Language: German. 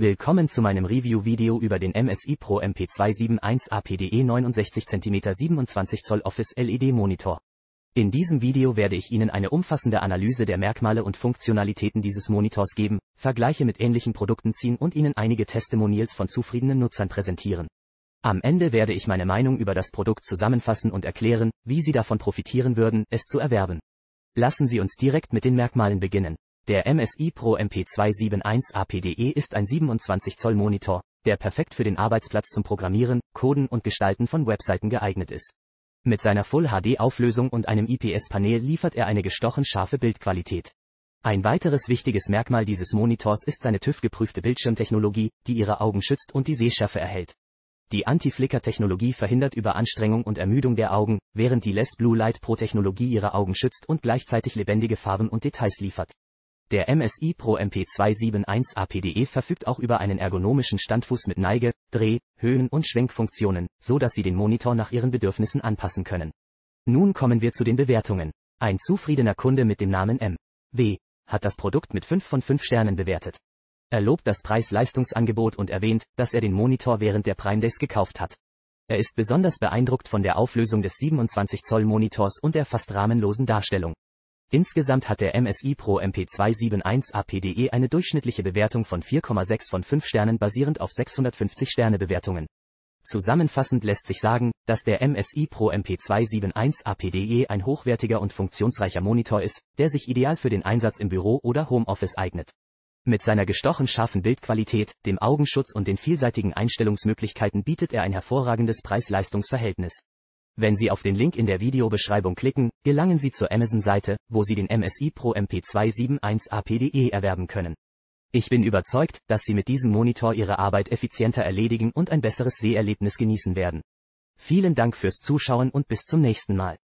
Willkommen zu meinem Review-Video über den MSI Pro MP271 APDE 69 cm 27 Zoll Office LED Monitor. In diesem Video werde ich Ihnen eine umfassende Analyse der Merkmale und Funktionalitäten dieses Monitors geben, Vergleiche mit ähnlichen Produkten ziehen und Ihnen einige Testimonials von zufriedenen Nutzern präsentieren. Am Ende werde ich meine Meinung über das Produkt zusammenfassen und erklären, wie Sie davon profitieren würden, es zu erwerben. Lassen Sie uns direkt mit den Merkmalen beginnen. Der MSI Pro MP271 APDE ist ein 27 Zoll Monitor, der perfekt für den Arbeitsplatz zum Programmieren, Coden und Gestalten von Webseiten geeignet ist. Mit seiner Full HD Auflösung und einem IPS-Panel liefert er eine gestochen scharfe Bildqualität. Ein weiteres wichtiges Merkmal dieses Monitors ist seine TÜV-geprüfte Bildschirmtechnologie, die ihre Augen schützt und die Sehschärfe erhält. Die Anti-Flicker-Technologie verhindert Überanstrengung und Ermüdung der Augen, während die Less Blue Light Pro-Technologie ihre Augen schützt und gleichzeitig lebendige Farben und Details liefert. Der MSI Pro MP271 APDE verfügt auch über einen ergonomischen Standfuß mit Neige, Dreh, Höhen- und Schwenkfunktionen, so dass Sie den Monitor nach Ihren Bedürfnissen anpassen können. Nun kommen wir zu den Bewertungen. Ein zufriedener Kunde mit dem Namen M. B. hat das Produkt mit 5 von 5 Sternen bewertet. Er lobt das Preis-Leistungsangebot und erwähnt, dass er den Monitor während der Prime Days gekauft hat. Er ist besonders beeindruckt von der Auflösung des 27 Zoll Monitors und der fast rahmenlosen Darstellung. Insgesamt hat der MSI Pro MP271 APDE eine durchschnittliche Bewertung von 4,6 von 5 Sternen basierend auf 650 Sterne Bewertungen. Zusammenfassend lässt sich sagen, dass der MSI Pro MP271 APDE ein hochwertiger und funktionsreicher Monitor ist, der sich ideal für den Einsatz im Büro oder Homeoffice eignet. Mit seiner gestochen scharfen Bildqualität, dem Augenschutz und den vielseitigen Einstellungsmöglichkeiten bietet er ein hervorragendes Preis-Leistungs-Verhältnis. Wenn Sie auf den Link in der Videobeschreibung klicken, gelangen Sie zur Amazon-Seite, wo Sie den MSI Pro MP271 APDE erwerben können. Ich bin überzeugt, dass Sie mit diesem Monitor Ihre Arbeit effizienter erledigen und ein besseres Seherlebnis genießen werden. Vielen Dank fürs Zuschauen und bis zum nächsten Mal.